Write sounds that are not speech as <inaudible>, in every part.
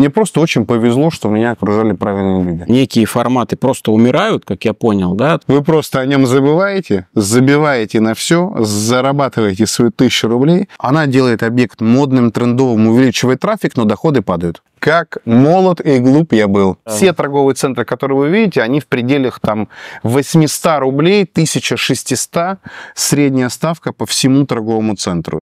Мне просто очень повезло, что меня окружали правильные люди. Некие форматы просто умирают, как я понял, да? Вы просто о нем забываете, забиваете на все, зарабатываете свои тысячи рублей. Она делает объект модным, трендовым, увеличивает трафик, но доходы падают как молод и глуп я был. Да. Все торговые центры, которые вы видите, они в пределах там 800 рублей, 1600 средняя ставка по всему торговому центру.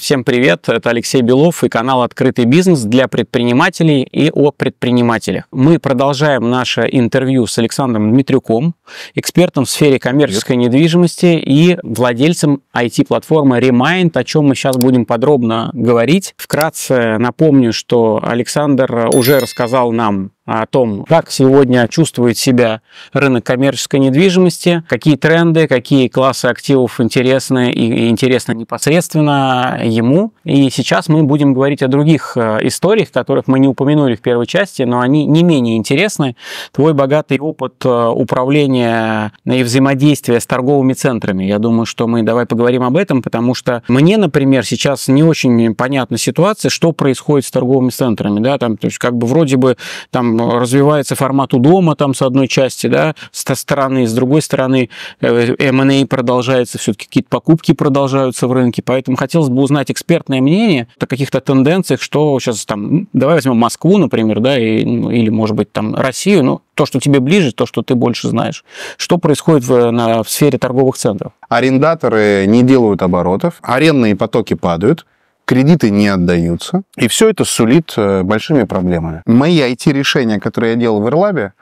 Всем привет, это Алексей Белов и канал «Открытый бизнес» для предпринимателей и о предпринимателях. Мы продолжаем наше интервью с Александром Дмитрюком, экспертом в сфере коммерческой привет. недвижимости и владельцем IT-платформы Remind, о чем мы сейчас будем подробно говорить. Вкратце напомню, что Александр уже рассказал нам о том, как сегодня чувствует себя рынок коммерческой недвижимости, какие тренды, какие классы активов интересны и интересны непосредственно ему. И сейчас мы будем говорить о других э, историях, которых мы не упомянули в первой части, но они не менее интересны. Твой богатый опыт э, управления и взаимодействия с торговыми центрами. Я думаю, что мы давай поговорим об этом, потому что мне, например, сейчас не очень понятна ситуация, что происходит с торговыми центрами. Да? Там, то есть как бы вроде бы там Э, развивается формат у дома там с одной части, да, с той стороны, с другой стороны M&A э, эм продолжается, все-таки какие-то покупки продолжаются в рынке, поэтому хотелось бы узнать экспертное мнение о каких-то тенденциях, что сейчас там, давай возьмем Москву, например, да, и, ну, или, может быть, там Россию, ну, то, что тебе ближе, то, что ты больше знаешь. Что происходит в, на, в сфере торговых центров? Арендаторы не делают оборотов, арендные потоки падают, кредиты не отдаются, и все это сулит э, большими проблемами. Мои IT-решения, которые я делал в Ирлабе,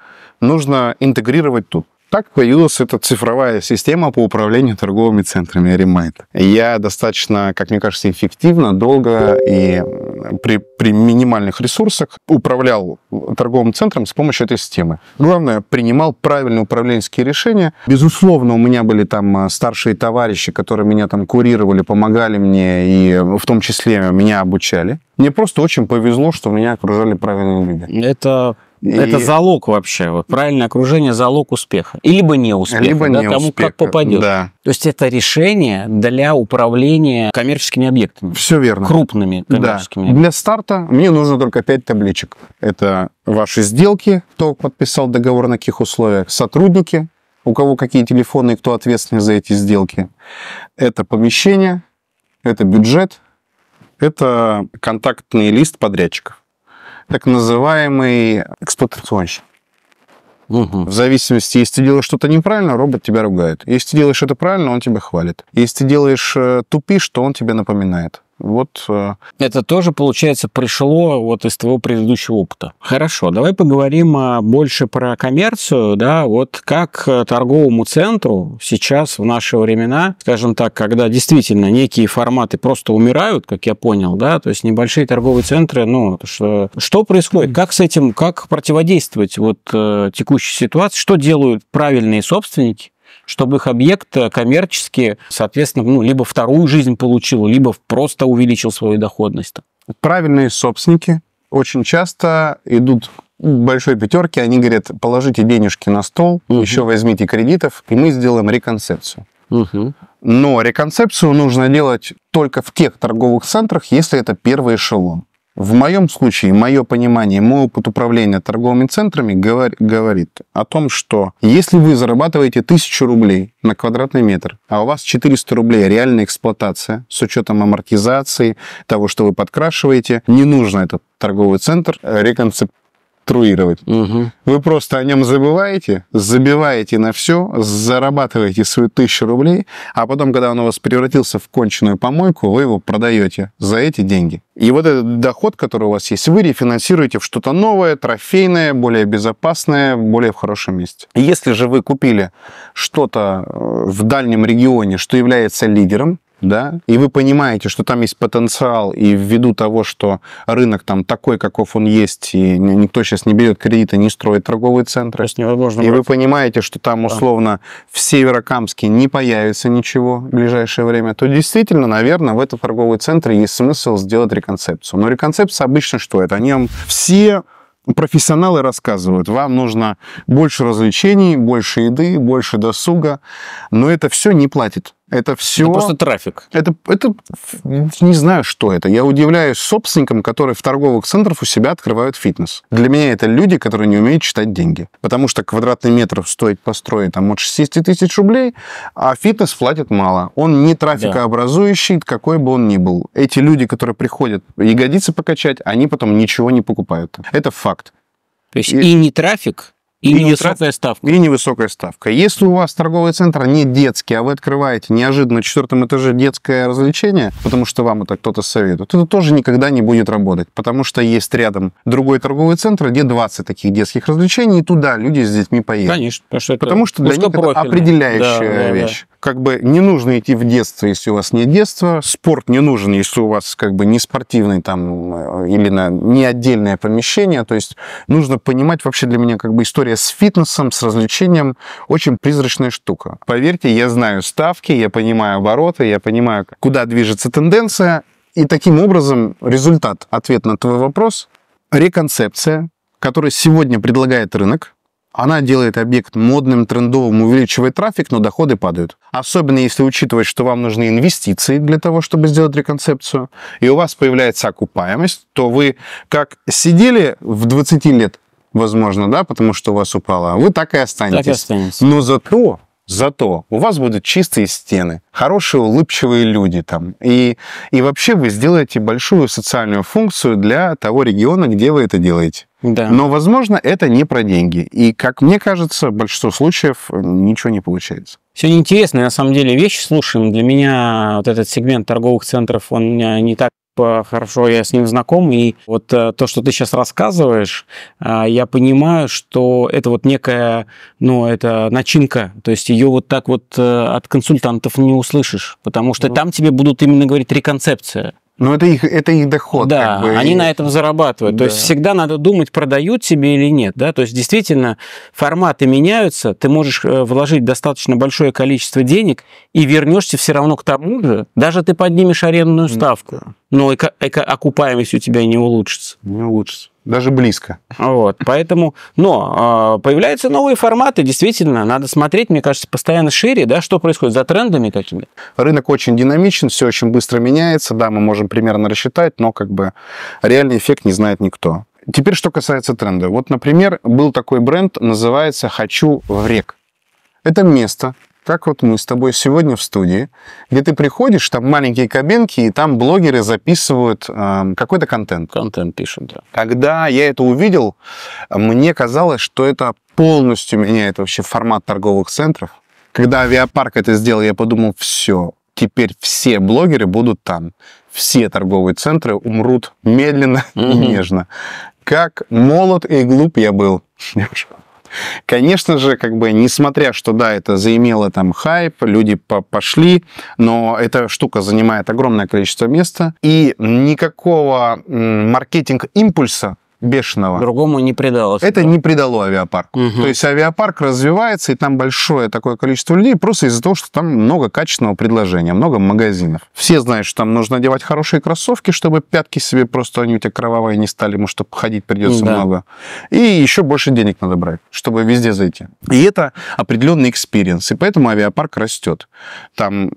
нужно интегрировать тут. Так появилась эта цифровая система по управлению торговыми центрами Remind. Я достаточно, как мне кажется, эффективно, долго и при, при минимальных ресурсах управлял торговым центром с помощью этой системы. Главное, принимал правильные управленческие решения. Безусловно, у меня были там а, старшие товарищи, которые меня там курировали, помогали мне и в том числе меня обучали. Мне просто очень повезло, что меня окружали правильные люди. Это и... Это залог вообще. Вот правильное окружение залог успеха. И либо не успеха, либо да, не тому, успеха. как попадет. Да. То есть это решение для управления коммерческими объектами. Все верно. Крупными коммерческими. Да. Для старта мне нужно только 5 табличек. Это ваши сделки, кто подписал договор, на каких условиях, сотрудники, у кого какие телефоны и кто ответственный за эти сделки. Это помещение, это бюджет, это контактный лист подрядчиков так называемый эксплуатационщик. Угу. В зависимости, если ты делаешь что-то неправильно, робот тебя ругает. Если ты делаешь это правильно, он тебя хвалит. Если ты делаешь э, тупишь, то он тебя напоминает. Вот. Э, Это тоже, получается, пришло вот из твоего предыдущего опыта. Хорошо, давай поговорим а, больше про коммерцию, да, вот как э, торговому центру сейчас в наши времена, скажем так, когда действительно некие форматы просто умирают, как я понял, да, то есть небольшие торговые центры, ну, что, что происходит, как с этим, как противодействовать вот э, текущей ситуации, что делают правильные собственники, чтобы их объект э, коммерчески, соответственно, ну, либо вторую жизнь получил, либо просто увеличил свою доходность. Правильные собственники очень часто идут большой пятерки, они говорят, положите денежки на стол, угу. еще возьмите кредитов, и мы сделаем реконцепцию. Угу. Но реконцепцию нужно делать только в тех торговых центрах, если это первый эшелон. В моем случае, мое понимание, мой опыт управления торговыми центрами говорит о том, что если вы зарабатываете 1000 рублей на квадратный метр, а у вас 400 рублей реальная эксплуатация с учетом амортизации, того, что вы подкрашиваете, не нужно этот торговый центр э, реконцептировать конструировать. Угу. Вы просто о нем забываете, забиваете на все, зарабатываете свою тысячу рублей, а потом, когда он у вас превратился в конченую помойку, вы его продаете за эти деньги. И вот этот доход, который у вас есть, вы рефинансируете в что-то новое, трофейное, более безопасное, более в хорошем месте. Если же вы купили что-то э, в дальнем регионе, что является лидером, да, и вы понимаете, что там есть потенциал, и ввиду того, что рынок там такой, каков он есть, и никто сейчас не берет кредиты, не строит торговые центры, и брать. вы понимаете, что там условно да. в Северокамске не появится ничего в ближайшее время, то действительно, наверное, в этом торговые центры есть смысл сделать реконцепцию. Но реконцепция обычно что это? Они вам все профессионалы рассказывают, вам нужно больше развлечений, больше еды, больше досуга, но это все не платит. Это все... Это просто трафик. Это, это не знаю, что это. Я удивляюсь собственникам, которые в торговых центрах у себя открывают фитнес. Для меня это люди, которые не умеют считать деньги. Потому что квадратный метр стоит построить там, от 60 тысяч рублей, а фитнес платит мало. Он не трафикообразующий, да. какой бы он ни был. Эти люди, которые приходят ягодицы покачать, они потом ничего не покупают. Это факт. То есть и, и не трафик, и, и невысокая ставка. И невысокая ставка. Если у вас торговый центр не детский, а вы открываете неожиданно четвертом этаже детское развлечение, потому что вам это кто-то советует, это тоже никогда не будет работать, потому что есть рядом другой торговый центр, где 20 таких детских развлечений, и туда люди с детьми поедут. Конечно, потому что, это потому что для них это определяющая да, да, вещь. Да как бы не нужно идти в детство, если у вас нет детства, спорт не нужен, если у вас как бы не спортивный там э, или на, не отдельное помещение, то есть нужно понимать вообще для меня как бы история с фитнесом, с развлечением, очень призрачная штука. Поверьте, я знаю ставки, я понимаю обороты, я понимаю, куда движется тенденция, и таким образом результат, ответ на твой вопрос, реконцепция, которую сегодня предлагает рынок, она делает объект модным, трендовым, увеличивает трафик, но доходы падают. Особенно если учитывать, что вам нужны инвестиции для того, чтобы сделать реконцепцию, и у вас появляется окупаемость, то вы как сидели в 20 лет, возможно, да, потому что у вас упало, а вы так и останетесь. Так и останетесь. Но зато Зато у вас будут чистые стены, хорошие улыбчивые люди там. И, и вообще вы сделаете большую социальную функцию для того региона, где вы это делаете. Да. Но, возможно, это не про деньги. И, как мне кажется, в большинстве случаев э, ничего не получается. Сегодня интересная, на самом деле, вещь слушаем. Ну, для меня вот этот сегмент торговых центров, он не так хорошо я с ним знаком, и вот э, то, что ты сейчас рассказываешь, э, я понимаю, что это вот некая, ну, это начинка, то есть ее вот так вот от консультантов не услышишь, потому что ну. там тебе будут именно говорить реконцепция. Ну это их, это их доход. Да, как бы. они на этом зарабатывают. Да. То есть всегда надо думать, продают тебе или нет. Да? То есть действительно форматы меняются, ты можешь э, вложить достаточно большое количество денег и вернешься все равно к тому же, даже ты поднимешь арендную ставку но эко- эко- окупаемость у тебя не улучшится. Не улучшится. Даже близко. Вот, поэтому, но э, появляются новые форматы, действительно, надо смотреть, мне кажется, постоянно шире, да, что происходит за трендами какими. Рынок очень динамичен, все очень быстро меняется, да, мы можем примерно рассчитать, но как бы реальный эффект не знает никто. Теперь, что касается тренда. Вот, например, был такой бренд, называется «Хочу в рек». Это место, как вот мы с тобой сегодня в студии, где ты приходишь, там маленькие кабинки, и там блогеры записывают э, какой-то контент. Контент пишут, да. Когда я это увидел, мне казалось, что это полностью меняет вообще формат торговых центров. Когда авиапарк это сделал, я подумал, все, теперь все блогеры будут там. Все торговые центры умрут медленно mm-hmm. и нежно. Как молод и глуп я был. <laughs> Конечно же, как бы, несмотря, что, да, это заимело там хайп, люди пошли, но эта штука занимает огромное количество места, и никакого маркетинг-импульса бешеного. Другому не придалось. Это да? не придало авиапарку. Угу. То есть авиапарк развивается, и там большое такое количество людей просто из-за того, что там много качественного предложения, много магазинов. Все знают, что там нужно одевать хорошие кроссовки, чтобы пятки себе просто они у тебя кровавые не стали, потому что ходить придется да. много. И еще больше денег надо брать, чтобы везде зайти. И это определенный экспириенс, и поэтому авиапарк растет. Там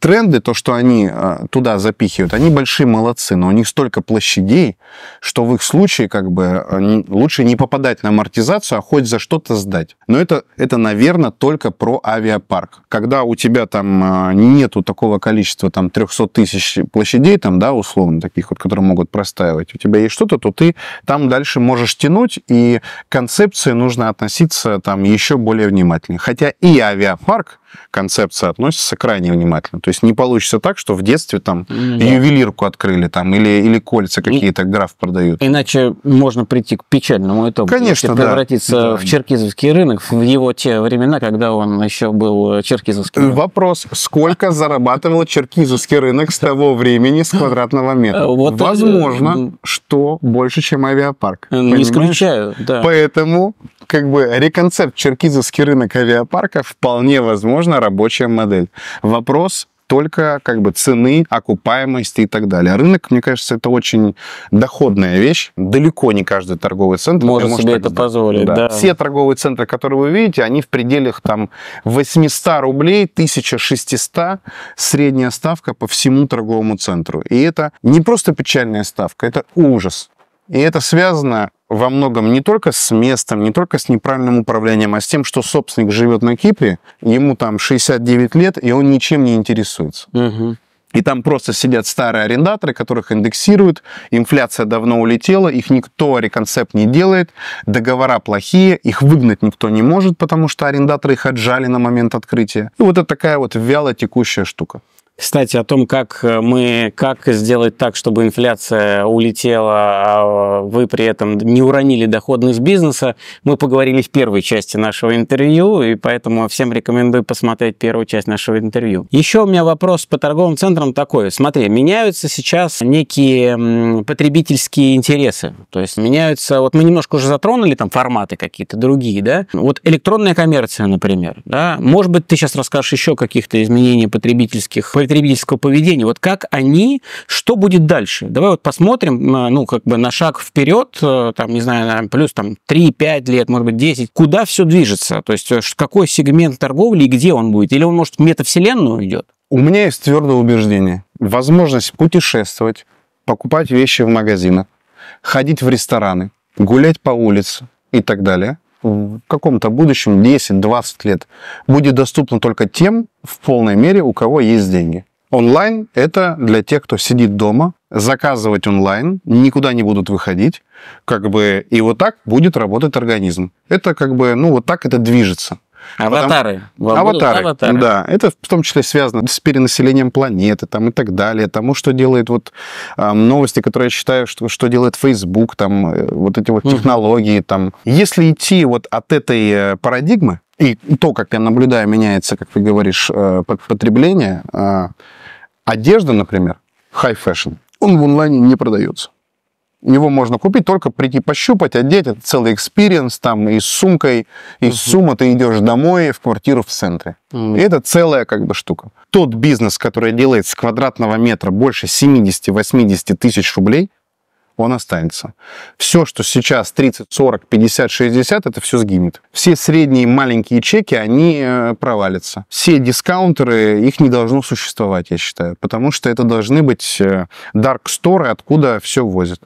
тренды, то, что они а, туда запихивают, они большие молодцы, но у них столько площадей, что в их случае случае как бы э, лучше не попадать на амортизацию, а хоть за что-то сдать. Но это, это наверное, только про авиапарк. Когда у тебя там э, нету такого количества там 300 тысяч площадей, там, да, условно, таких вот, которые могут простаивать, у тебя есть что-то, то ты там дальше можешь тянуть, и к концепции нужно относиться там еще более внимательно. Хотя и авиапарк, концепция относится крайне внимательно. То есть не получится так, что в детстве там Нет. Ну ювелирку открыли там или, или кольца какие-то граф продают. Иначе можно прийти к печальному этому. Конечно, да. Превратиться да. в черкизовский рынок в его те времена, когда он еще был э, черкизовский. Э, вопрос, сколько <laughs> зарабатывал черкизовский рынок с того времени с квадратного метра? Э, вот Возможно, это... что больше, чем авиапарк. Не понимаешь? исключаю, да. Поэтому как бы реконцепт черкизовский рынок авиапарка вполне возможно рабочая модель. Вопрос только как бы цены, окупаемости и так далее. Рынок, мне кажется, это очень доходная вещь. далеко не каждый торговый центр может себе это сделать. позволить. Да. Да. Все торговые центры, которые вы видите, они в пределах там 800 рублей, 1600 средняя ставка по всему торговому центру. И это не просто печальная ставка, это ужас. И это связано во многом не только с местом, не только с неправильным управлением, а с тем, что собственник живет на Кипре, ему там 69 лет, и он ничем не интересуется. Угу. И там просто сидят старые арендаторы, которых индексируют, инфляция давно улетела, их никто реконцепт не делает, договора плохие, их выгнать никто не может, потому что арендаторы их отжали на момент открытия. И вот это такая вот вяло текущая штука. Кстати, о том, как э, мы, как сделать так, чтобы инфляция улетела, а вы при этом не уронили доходность бизнеса, мы поговорили в первой части нашего интервью, и поэтому всем рекомендую посмотреть первую часть нашего интервью. Еще у меня вопрос по торговым центрам такой. Смотри, меняются сейчас некие потребительские интересы, то есть меняются, вот мы немножко уже затронули там форматы какие-то другие, да, вот электронная коммерция, например, да, может быть, ты сейчас расскажешь еще каких-то изменений потребительских потребительского поведения. Вот как они, что будет дальше? Давай вот посмотрим, ну, как бы на шаг вперед, э, там, не знаю, плюс там 3-5 лет, может быть, 10, куда все движется? То есть э, какой сегмент торговли и где он будет? Или он, может, в метавселенную идет? У меня есть твердое убеждение. Возможность путешествовать, покупать вещи в магазинах, ходить в рестораны, гулять по улице и так далее – в каком-то будущем, 10-20 лет, будет доступно только тем в полной мере, у кого есть деньги. Онлайн – это для тех, кто сидит дома, заказывать онлайн, никуда не будут выходить, как бы, и вот так будет работать организм. Это как бы, ну, вот так это движется. А аватары. Потому... Аватары. Аватары. Да, это в том числе связано с перенаселением планеты там, и так далее, тому, что делает вот а, новости, которые я считаю, что, что делает Facebook, там, э, вот эти вот угу. технологии. Там. Если идти вот от этой э, парадигмы, и то, как я наблюдаю, меняется, как ты говоришь, э, потребление, а, одежда, например, high fashion, он в онлайне не продается. Его можно купить, только прийти пощупать, одеть. Это целый экспириенс, там и с сумкой, и с сумма ты идешь домой, в квартиру в центре. Mm. И это целая как бы штука. Тот бизнес, который делает с квадратного метра больше 70-80 тысяч рублей, он останется. Все, что сейчас 30, 40, 50, 60, это все сгинет. Все средние маленькие чеки, они э, провалятся. Все дискаунтеры, их не должно существовать, я считаю, потому что это должны быть э, dark сторы, откуда все возят.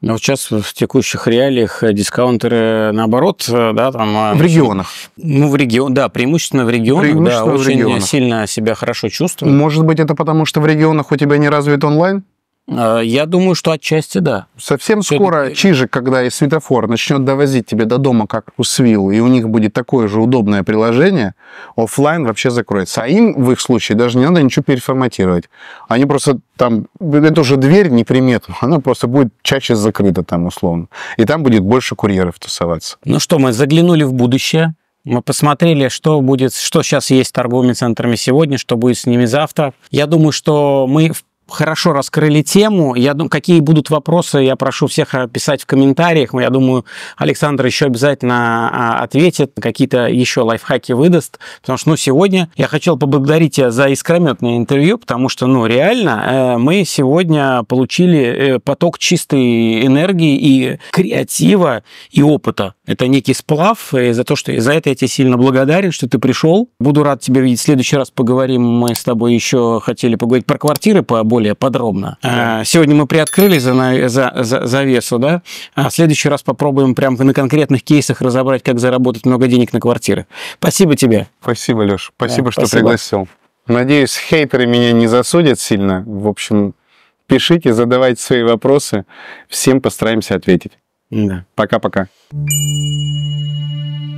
Но вот сейчас в текущих реалиях э, дискаунтеры, э, наоборот, э, да, там... В регионах. Ну, в регион, да, преимущественно в регионах, преимущественно да, в очень регионах. сильно себя хорошо чувствуют. Может быть, это потому, что в регионах у тебя не развит онлайн? А, я думаю, что отчасти да. Совсем Все скоро это... Чижик, когда и светофор начнет довозить тебе до дома, как у Свил, и у них будет такое же удобное приложение, офлайн вообще закроется. А им в их случае даже не надо ничего переформатировать. Они просто там, это уже дверь неприметна, она просто будет чаще закрыта там условно. И там будет больше курьеров тусоваться. Ну что, мы заглянули в будущее. Мы посмотрели, что будет, что сейчас есть с торговыми центрами сегодня, что будет с ними завтра. Я думаю, что мы в хорошо раскрыли тему. Я думаю, какие будут вопросы, я прошу всех э, писать в комментариях. Я думаю, Александр еще обязательно а, ответит, какие-то еще лайфхаки выдаст. Потому что, ну, сегодня я хотел поблагодарить тебя за искрометное интервью, потому что, ну, реально, э, мы сегодня получили э, поток чистой энергии и креатива, и опыта. Это некий сплав, и за то, что за это я тебе сильно благодарен, что ты пришел. Буду рад тебя видеть. В следующий раз поговорим мы с тобой еще хотели поговорить про квартиры по обоим более подробно. А, да. Сегодня мы приоткрыли за, за, за, завесу, да? А в следующий раз попробуем прям на конкретных кейсах разобрать, как заработать много денег на квартиры. Спасибо тебе. Спасибо, Леш. Спасибо, да, что пригласил. Надеюсь, хейтеры меня не засудят сильно. В общем, пишите, задавайте свои вопросы. Всем постараемся ответить. Да. Пока-пока. Thank